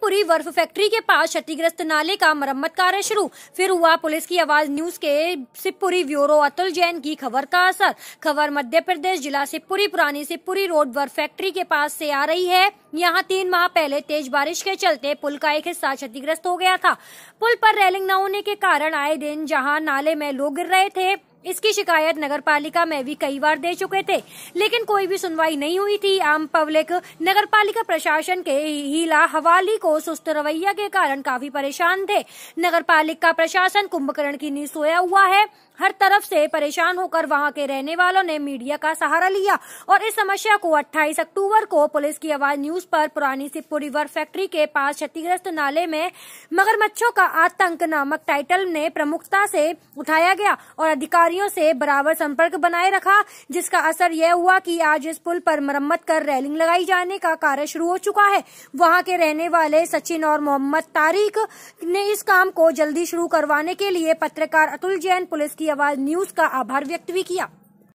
पूरी बर्फ फैक्ट्री के पास क्षतिग्रस्त नाले का मरम्मत कार्य शुरू फिर हुआ पुलिस की आवाज न्यूज के सिपुरी ब्यूरो अतुल जैन की खबर का असर खबर मध्य प्रदेश जिला सिपुरी पुरानी सिपुरी रोड बर्फ फैक्ट्री के पास से आ रही है यहाँ तीन माह पहले तेज बारिश के चलते पुल का एक हिस्सा क्षतिग्रस्त हो गया था पुल पर रेलिंग न होने के कारण आए दिन जहाँ नाले में लोग गिर रहे थे इसकी शिकायत नगर पालिका में भी कई बार दे चुके थे लेकिन कोई भी सुनवाई नहीं हुई थी आम पब्लिक नगर पालिका प्रशासन के हीला हवाली को सुस्त रवैया के कारण काफी परेशान थे नगर पालिका प्रशासन कुंभकर्ण की नींद सोया हुआ है हर तरफ से परेशान होकर वहां के रहने वालों ने मीडिया का सहारा लिया और इस समस्या को 28 अक्टूबर को पुलिस की आवाज न्यूज पर पुरानी सिपो रिवर फैक्ट्री के पास क्षतिग्रस्त नाले में मगरमच्छों का आतंक नामक टाइटल ने प्रमुखता से उठाया गया और अधिकारी अधिकारियों से बराबर संपर्क बनाए रखा जिसका असर यह हुआ कि आज इस पुल पर मरम्मत कर रैलिंग लगाई जाने का कार्य शुरू हो चुका है वहां के रहने वाले सचिन और मोहम्मद तारिक ने इस काम को जल्दी शुरू करवाने के लिए पत्रकार अतुल जैन पुलिस की आवाज न्यूज का आभार व्यक्त भी किया